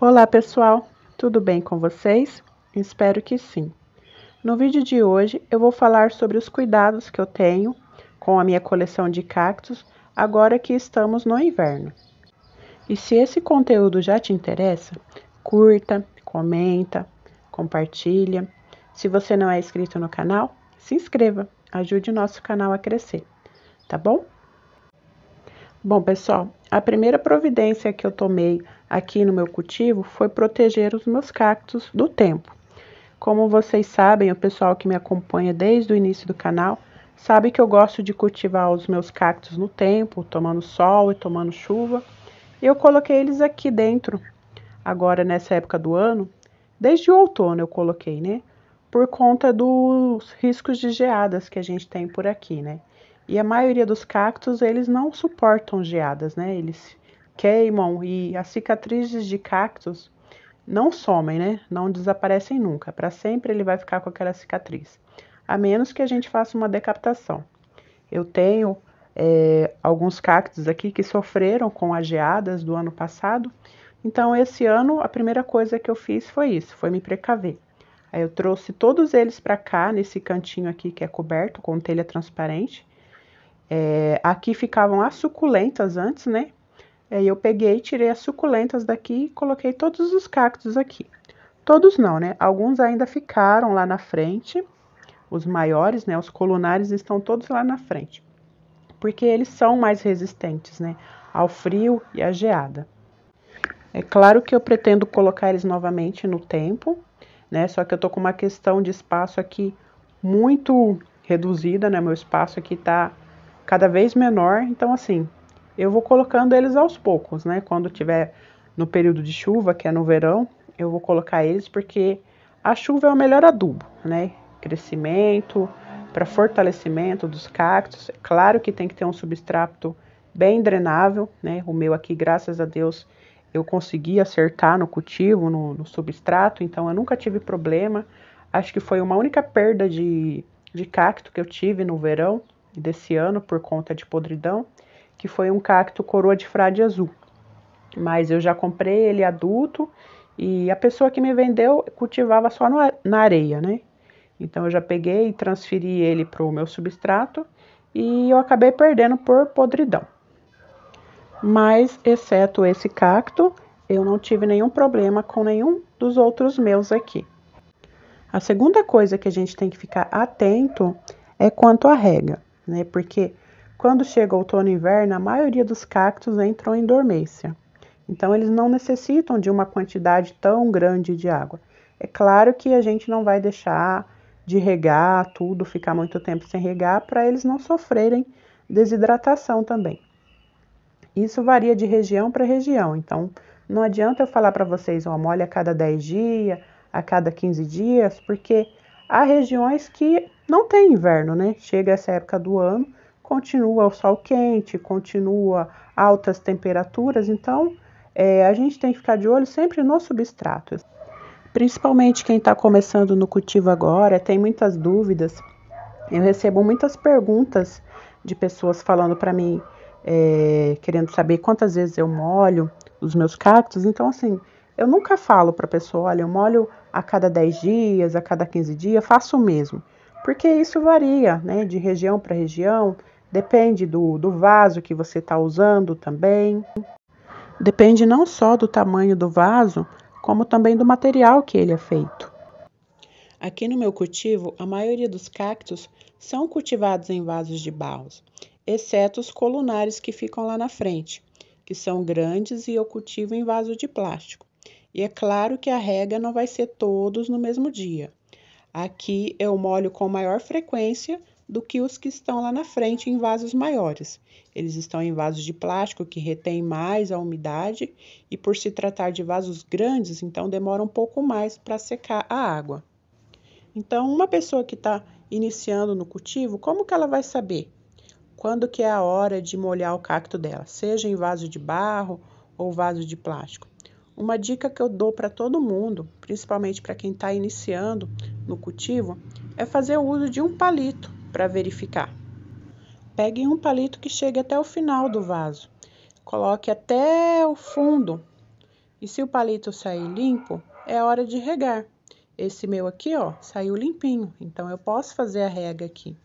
Olá pessoal, tudo bem com vocês? Espero que sim. No vídeo de hoje eu vou falar sobre os cuidados que eu tenho com a minha coleção de cactos agora que estamos no inverno. E se esse conteúdo já te interessa, curta, comenta, compartilha. Se você não é inscrito no canal, se inscreva, ajude o nosso canal a crescer, tá bom? Bom, pessoal, a primeira providência que eu tomei aqui no meu cultivo foi proteger os meus cactos do tempo. Como vocês sabem, o pessoal que me acompanha desde o início do canal sabe que eu gosto de cultivar os meus cactos no tempo, tomando sol e tomando chuva. E eu coloquei eles aqui dentro, agora nessa época do ano, desde o outono eu coloquei, né? Por conta dos riscos de geadas que a gente tem por aqui, né? E a maioria dos cactos, eles não suportam geadas, né? Eles queimam e as cicatrizes de cactos não somem, né? Não desaparecem nunca. Para sempre ele vai ficar com aquela cicatriz. A menos que a gente faça uma decapitação. Eu tenho é, alguns cactos aqui que sofreram com as geadas do ano passado. Então, esse ano, a primeira coisa que eu fiz foi isso, foi me precaver. Aí eu trouxe todos eles para cá, nesse cantinho aqui que é coberto com telha transparente. É, aqui ficavam as suculentas antes, né? Aí é, eu peguei, tirei as suculentas daqui e coloquei todos os cactos aqui. Todos não, né? Alguns ainda ficaram lá na frente, os maiores, né? Os colunares estão todos lá na frente, porque eles são mais resistentes, né? Ao frio e à geada. É claro que eu pretendo colocar eles novamente no tempo, né? Só que eu tô com uma questão de espaço aqui muito reduzida, né? Meu espaço aqui tá cada vez menor. Então, assim, eu vou colocando eles aos poucos, né? Quando tiver no período de chuva, que é no verão, eu vou colocar eles porque a chuva é o melhor adubo, né? Crescimento, para fortalecimento dos cactos. É claro que tem que ter um substrato bem drenável, né? O meu aqui, graças a Deus, eu consegui acertar no cultivo, no, no substrato, então eu nunca tive problema. Acho que foi uma única perda de, de cacto que eu tive no verão, desse ano por conta de podridão, que foi um cacto coroa de frade azul. Mas eu já comprei ele adulto e a pessoa que me vendeu cultivava só no, na areia, né? Então eu já peguei e transferi ele para o meu substrato e eu acabei perdendo por podridão. Mas, exceto esse cacto, eu não tive nenhum problema com nenhum dos outros meus aqui. A segunda coisa que a gente tem que ficar atento é quanto à rega né? Porque quando chega outono e inverno, a maioria dos cactos entram em dormência. Então, eles não necessitam de uma quantidade tão grande de água. É claro que a gente não vai deixar de regar tudo, ficar muito tempo sem regar, para eles não sofrerem desidratação também. Isso varia de região para região, então não adianta eu falar para vocês, ó, molha a cada 10 dias, a cada 15 dias, porque há regiões que não tem inverno, né? Chega essa época do ano, continua o sol quente, continua altas temperaturas, então é, a gente tem que ficar de olho sempre no substrato. Principalmente quem está começando no cultivo agora, tem muitas dúvidas. Eu recebo muitas perguntas de pessoas falando para mim, é, querendo saber quantas vezes eu molho os meus cactos. Então, assim, eu nunca falo para a pessoa, olha, eu molho a cada 10 dias, a cada 15 dias, faço o mesmo porque isso varia né, de região para região, depende do, do vaso que você está usando também, depende não só do tamanho do vaso, como também do material que ele é feito. Aqui no meu cultivo, a maioria dos cactos são cultivados em vasos de barros, exceto os colunares que ficam lá na frente, que são grandes e eu cultivo em vaso de plástico. E é claro que a rega não vai ser todos no mesmo dia, Aqui eu molho com maior frequência do que os que estão lá na frente em vasos maiores. Eles estão em vasos de plástico que retém mais a umidade e por se tratar de vasos grandes, então demora um pouco mais para secar a água. Então, uma pessoa que está iniciando no cultivo, como que ela vai saber quando que é a hora de molhar o cacto dela, seja em vaso de barro ou vaso de plástico? Uma dica que eu dou para todo mundo, principalmente para quem está iniciando no cultivo é fazer o uso de um palito para verificar. Pegue um palito que chegue até o final do vaso, coloque até o fundo e se o palito sair limpo, é hora de regar. Esse meu aqui, ó, saiu limpinho, então eu posso fazer a rega aqui.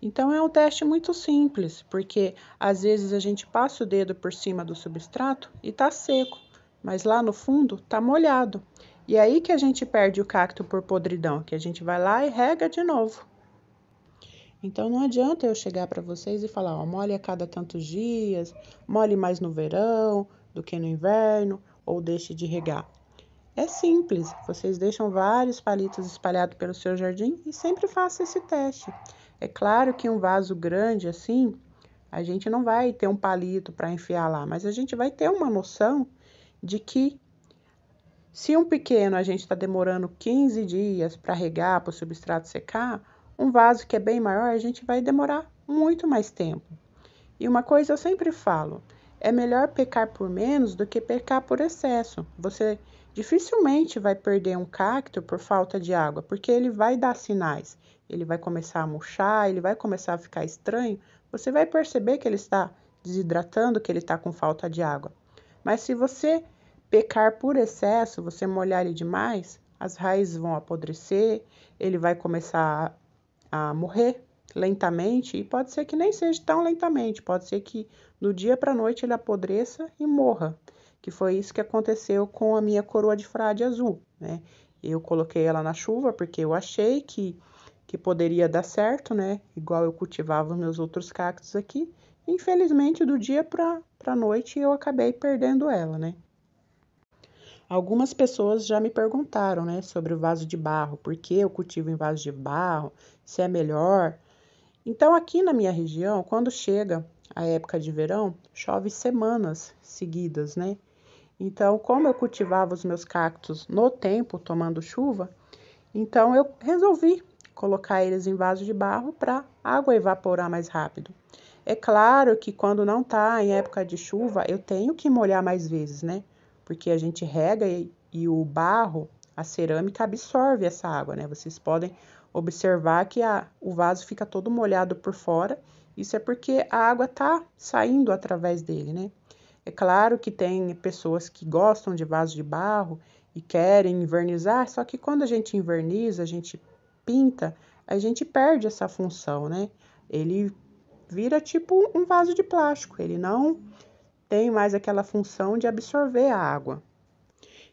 Então é um teste muito simples, porque às vezes a gente passa o dedo por cima do substrato e tá seco, mas lá no fundo tá molhado. E é aí que a gente perde o cacto por podridão, que a gente vai lá e rega de novo. Então não adianta eu chegar para vocês e falar, ó, molhe a cada tantos dias, molhe mais no verão do que no inverno, ou deixe de regar. É simples, vocês deixam vários palitos espalhados pelo seu jardim e sempre faça esse teste. É claro que um vaso grande assim, a gente não vai ter um palito para enfiar lá, mas a gente vai ter uma noção de que se um pequeno a gente está demorando 15 dias para regar, para o substrato secar, um vaso que é bem maior a gente vai demorar muito mais tempo. E uma coisa eu sempre falo: é melhor pecar por menos do que pecar por excesso. Você dificilmente vai perder um cacto por falta de água, porque ele vai dar sinais. Ele vai começar a murchar, ele vai começar a ficar estranho. Você vai perceber que ele está desidratando, que ele está com falta de água. Mas se você pecar por excesso, você molhar ele demais, as raízes vão apodrecer, ele vai começar a, a morrer lentamente e pode ser que nem seja tão lentamente, pode ser que do dia para a noite ele apodreça e morra, que foi isso que aconteceu com a minha coroa de frade azul, né? Eu coloquei ela na chuva porque eu achei que que poderia dar certo, né? Igual eu cultivava os meus outros cactos aqui. Infelizmente, do dia para a noite eu acabei perdendo ela, né? Algumas pessoas já me perguntaram, né, sobre o vaso de barro, por que eu cultivo em vaso de barro, se é melhor. Então, aqui na minha região, quando chega a época de verão, chove semanas seguidas, né? Então, como eu cultivava os meus cactos no tempo, tomando chuva, então eu resolvi colocar eles em vaso de barro para água evaporar mais rápido. É claro que quando não está em época de chuva, eu tenho que molhar mais vezes, né? porque a gente rega e, e o barro, a cerâmica absorve essa água, né? Vocês podem observar que a, o vaso fica todo molhado por fora. Isso é porque a água tá saindo através dele, né? É claro que tem pessoas que gostam de vaso de barro e querem invernizar, só que quando a gente inverniza, a gente pinta, a gente perde essa função, né? Ele vira tipo um vaso de plástico, ele não tem mais aquela função de absorver a água.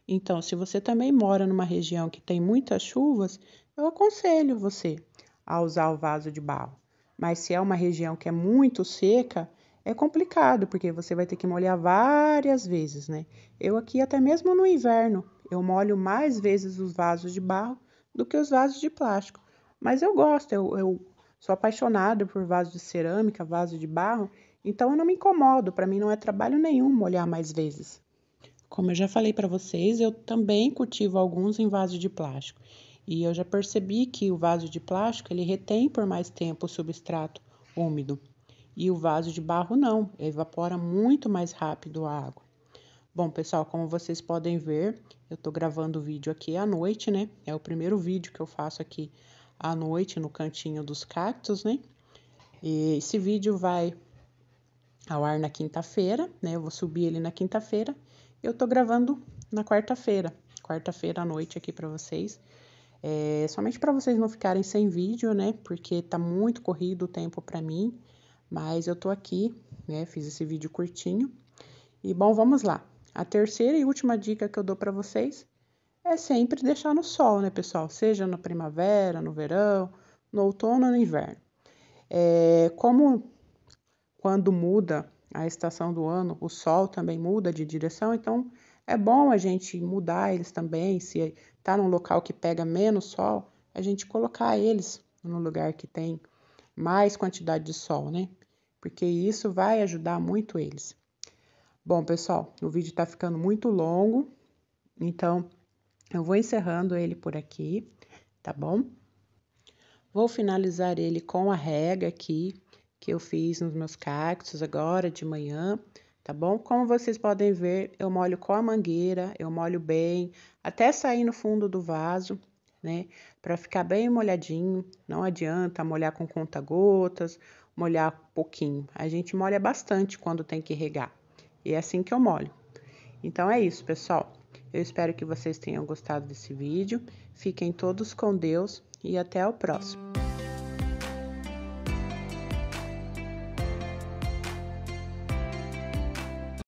Então, se você também mora numa região que tem muitas chuvas, eu aconselho você a usar o vaso de barro. Mas se é uma região que é muito seca, é complicado, porque você vai ter que molhar várias vezes, né? Eu aqui, até mesmo no inverno, eu molho mais vezes os vasos de barro do que os vasos de plástico. Mas eu gosto, eu, eu sou apaixonada por vaso de cerâmica, vaso de barro, então eu não me incomodo, para mim não é trabalho nenhum molhar mais vezes. Como eu já falei para vocês, eu também cultivo alguns em vaso de plástico. E eu já percebi que o vaso de plástico ele retém por mais tempo o substrato úmido. E o vaso de barro não, evapora muito mais rápido a água. Bom, pessoal, como vocês podem ver, eu estou gravando o vídeo aqui à noite, né? É o primeiro vídeo que eu faço aqui à noite no cantinho dos cactos, né? E esse vídeo vai ao ar na quinta-feira, né? Eu vou subir ele na quinta-feira. Eu tô gravando na quarta-feira, quarta-feira à noite aqui para vocês. É, somente para vocês não ficarem sem vídeo, né? Porque tá muito corrido o tempo para mim, mas eu tô aqui, né? Fiz esse vídeo curtinho. E bom, vamos lá. A terceira e última dica que eu dou para vocês é sempre deixar no sol, né, pessoal? Seja na primavera, no verão, no outono no inverno. É, como quando muda a estação do ano, o sol também muda de direção, então é bom a gente mudar eles também. Se está num local que pega menos sol, a gente colocar eles no lugar que tem mais quantidade de sol, né? Porque isso vai ajudar muito eles. Bom, pessoal, o vídeo está ficando muito longo, então eu vou encerrando ele por aqui, tá bom? Vou finalizar ele com a rega aqui, que eu fiz nos meus cactos agora de manhã, tá bom? Como vocês podem ver, eu molho com a mangueira, eu molho bem, até sair no fundo do vaso, né? Para ficar bem molhadinho, não adianta molhar com conta-gotas, molhar pouquinho. A gente molha bastante quando tem que regar. E é assim que eu molho. Então é isso, pessoal. Eu espero que vocês tenham gostado desse vídeo. Fiquem todos com Deus e até o próximo.